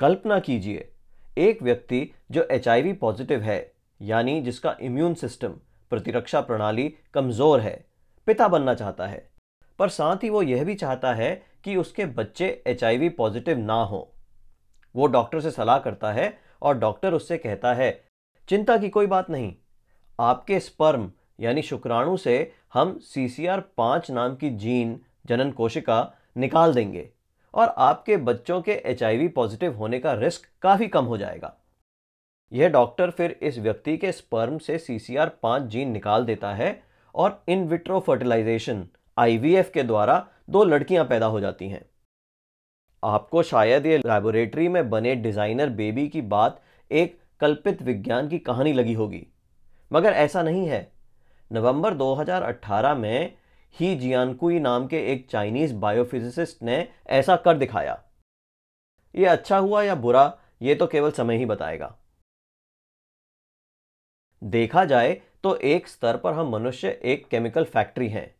कल्पना कीजिए एक व्यक्ति जो एच पॉजिटिव है यानी जिसका इम्यून सिस्टम प्रतिरक्षा प्रणाली कमज़ोर है पिता बनना चाहता है पर साथ ही वो यह भी चाहता है कि उसके बच्चे एच पॉजिटिव ना हो वो डॉक्टर से सलाह करता है और डॉक्टर उससे कहता है चिंता की कोई बात नहीं आपके स्पर्म यानी शुक्राणु से हम सी सी आर नाम की जीन जनन कोशिका निकाल देंगे और आपके बच्चों के एच पॉजिटिव होने का रिस्क काफ़ी कम हो जाएगा यह डॉक्टर फिर इस व्यक्ति के स्पर्म से सी सी जीन निकाल देता है और इन विट्रो फर्टिलाइजेशन आईवीएफ के द्वारा दो लड़कियां पैदा हो जाती हैं आपको शायद ये लैबोरेटरी में बने डिज़ाइनर बेबी की बात एक कल्पित विज्ञान की कहानी लगी होगी मगर ऐसा नहीं है नवंबर 2018 में ही जियानकुई नाम के एक चाइनीज बायोफिजिसिस्ट ने ऐसा कर दिखाया ये अच्छा हुआ या बुरा ये तो केवल समय ही बताएगा देखा जाए तो एक स्तर पर हम मनुष्य एक केमिकल फैक्ट्री हैं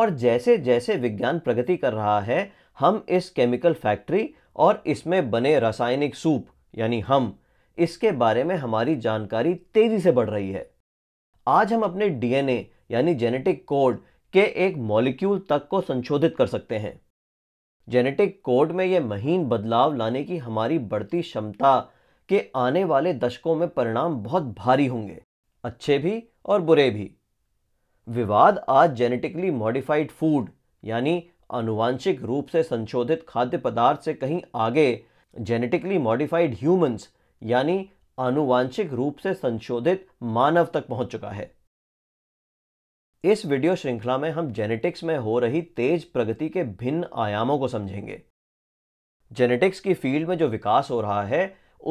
और जैसे जैसे विज्ञान प्रगति कर रहा है हम इस केमिकल फैक्ट्री और इसमें बने रासायनिक सूप यानी हम इसके बारे में हमारी जानकारी तेजी से बढ़ रही है आज हम अपने डीएनए यानी जेनेटिक कोड के एक मॉलिक्यूल तक को संशोधित कर सकते हैं जेनेटिक कोड में यह महीन बदलाव लाने की हमारी बढ़ती क्षमता के आने वाले दशकों में परिणाम बहुत भारी होंगे अच्छे भी और बुरे भी विवाद आज जेनेटिकली मॉडिफाइड फूड यानी आनुवांशिक रूप से संशोधित खाद्य पदार्थ से कहीं आगे जेनेटिकली मॉडिफाइड ह्यूमंस यानी आनुवांशिक रूप से संशोधित मानव तक पहुंच चुका है इस वीडियो श्रृंखला में हम जेनेटिक्स में हो रही तेज प्रगति के भिन्न आयामों को समझेंगे जेनेटिक्स की फील्ड में जो विकास हो रहा है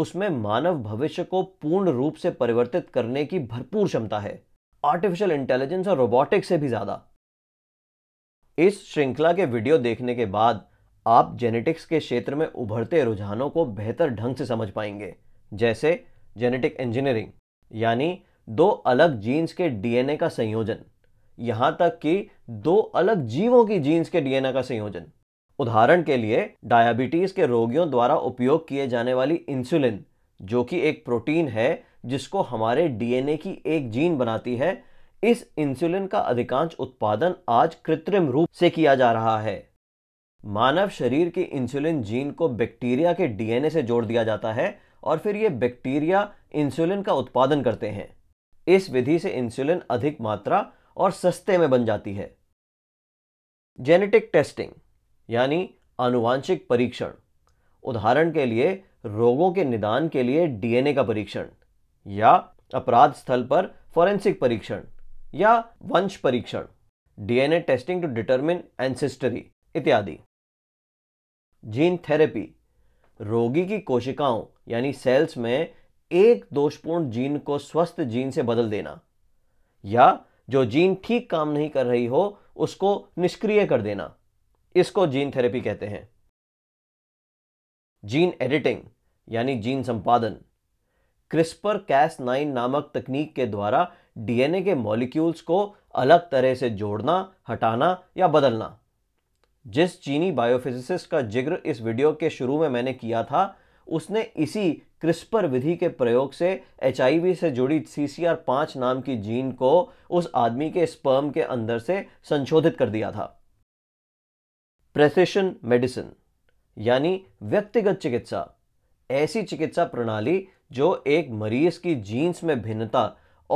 उसमें मानव भविष्य को पूर्ण रूप से परिवर्तित करने की भरपूर क्षमता है आर्टिफिशियल इंटेलिजेंस और रोबोटिक्स से भी ज़्यादा इस श्रृंखला के वीडियो देखने के बाद आप जेनेटिक्स के क्षेत्र में उभरते रुझानों को बेहतर ढंग से समझ पाएंगे जैसे जेनेटिक इंजीनियरिंग यानी दो अलग जीन्स के डीएनए का संयोजन यहां तक कि दो अलग जीवों की जीन्स के डीएनए का संयोजन उदाहरण के लिए डायबिटीज के रोगियों द्वारा उपयोग किए जाने वाली इंसुलिन जो कि एक प्रोटीन है जिसको हमारे डीएनए की एक जीन बनाती है इस इंसुलिन का अधिकांश उत्पादन आज कृत्रिम रूप से किया जा रहा है मानव शरीर की इंसुलिन जीन को बैक्टीरिया के डीएनए से जोड़ दिया जाता है और फिर ये बैक्टीरिया इंसुलिन का उत्पादन करते हैं इस विधि से इंसुलिन अधिक मात्रा और सस्ते में बन जाती है जेनेटिक टेस्टिंग यानी आनुवांशिक परीक्षण उदाहरण के लिए रोगों के निदान के लिए डीएनए का परीक्षण या अपराध स्थल पर फॉरेंसिक परीक्षण या वंश परीक्षण DNA testing to determine ancestry इत्यादि जीन थेरेपी रोगी की कोशिकाओं यानी सेल्स में एक दोषपूर्ण जीन को स्वस्थ जीन से बदल देना या जो जीन ठीक काम नहीं कर रही हो उसको निष्क्रिय कर देना इसको जीन थेरेपी कहते हैं जीन एडिटिंग यानी जीन संपादन क्रिस्पर कैस नाइन नामक तकनीक के द्वारा डीएनए के मॉलिक्यूल्स को अलग तरह से जोड़ना हटाना या बदलना जिस चीनी बायोफिजिसिस्ट का जिक्र इस वीडियो के शुरू में मैंने किया था उसने इसी क्रिस्पर विधि के प्रयोग से एच से जुड़ी सी सी नाम की जीन को उस आदमी के स्पर्म के अंदर से संशोधित कर दिया था प्रेसिशन मेडिसिन यानी व्यक्तिगत चिकित्सा ऐसी चिकित्सा प्रणाली जो एक मरीज की जीन्स में भिन्नता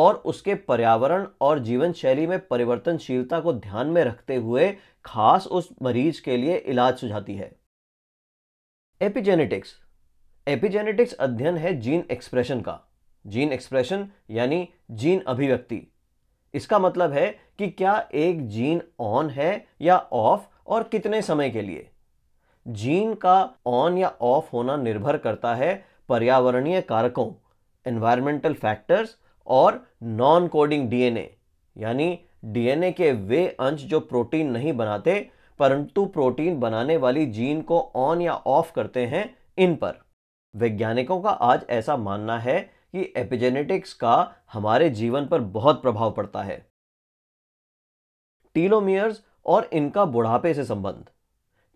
और उसके पर्यावरण और जीवन शैली में परिवर्तनशीलता को ध्यान में रखते हुए खास उस मरीज के लिए इलाज सुझाती है एपिजेनेटिक्स एपिजेनेटिक्स अध्ययन है जीन एक्सप्रेशन का जीन एक्सप्रेशन यानी जीन अभिव्यक्ति इसका मतलब है कि क्या एक जीन ऑन है या ऑफ और कितने समय के लिए जीन का ऑन या ऑफ होना निर्भर करता है पर्यावरणीय कारकों एनवायरमेंटल फैक्टर्स और नॉन कोडिंग डीएनए यानी डीएनए के वे अंश जो प्रोटीन नहीं बनाते परंतु प्रोटीन बनाने वाली जीन को ऑन या ऑफ करते हैं इन पर वैज्ञानिकों का आज ऐसा मानना है कि एपिजेनेटिक्स का हमारे जीवन पर बहुत प्रभाव पड़ता है टीलोमियर्स और इनका बुढ़ापे से संबंध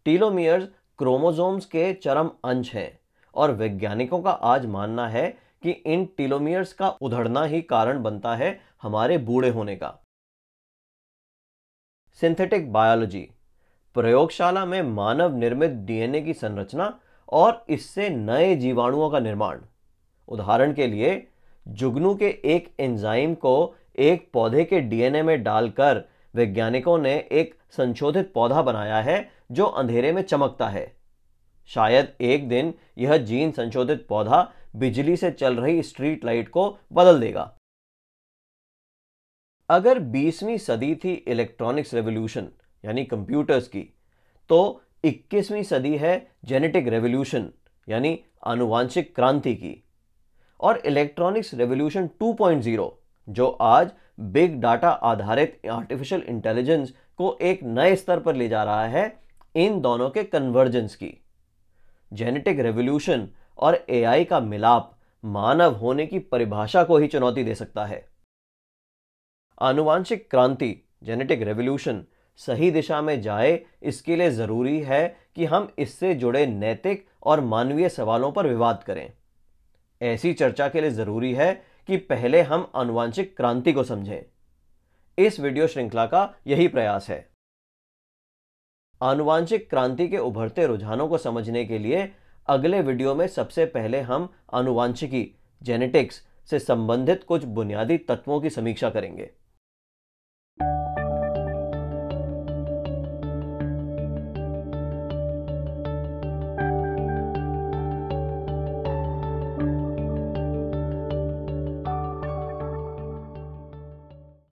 टीलोमियर्स क्रोमोसोम्स के चरम अंश हैं और वैज्ञानिकों का आज मानना है कि इन टीलोमियर्स का उधड़ना ही कारण बनता है हमारे बूढ़े होने का सिंथेटिक बायोलॉजी प्रयोगशाला में मानव निर्मित डीएनए की संरचना और इससे नए जीवाणुओं का निर्माण उदाहरण के लिए जुगनू के एक एंजाइम को एक पौधे के डीएनए में डालकर वैज्ञानिकों ने एक संशोधित पौधा बनाया है जो अंधेरे में चमकता है शायद एक दिन यह जीन संशोधित पौधा बिजली से चल रही स्ट्रीट लाइट को बदल देगा अगर 20वीं सदी थी इलेक्ट्रॉनिक्स रेवोल्यूशन यानी कंप्यूटर्स की तो 21वीं सदी है जेनेटिक रेवोल्यूशन यानी आनुवांशिक क्रांति की और इलेक्ट्रॉनिक्स रेवोल्यूशन 2.0 जो आज बिग डाटा आधारित आर्टिफिशियल इंटेलिजेंस को एक नए स्तर पर ले जा रहा है इन दोनों के कन्वर्जेंस की जेनेटिक रेवोल्यूशन और एआई का मिलाप मानव होने की परिभाषा को ही चुनौती दे सकता है आनुवांशिक क्रांति जेनेटिक रेवोल्यूशन सही दिशा में जाए इसके लिए ज़रूरी है कि हम इससे जुड़े नैतिक और मानवीय सवालों पर विवाद करें ऐसी चर्चा के लिए ज़रूरी है कि पहले हम आनुवांशिक क्रांति को समझें इस वीडियो श्रृंखला का यही प्रयास है अनुवांशिक क्रांति के उभरते रुझानों को समझने के लिए अगले वीडियो में सबसे पहले हम आनुवांशिकी जेनेटिक्स से संबंधित कुछ बुनियादी तत्वों की समीक्षा करेंगे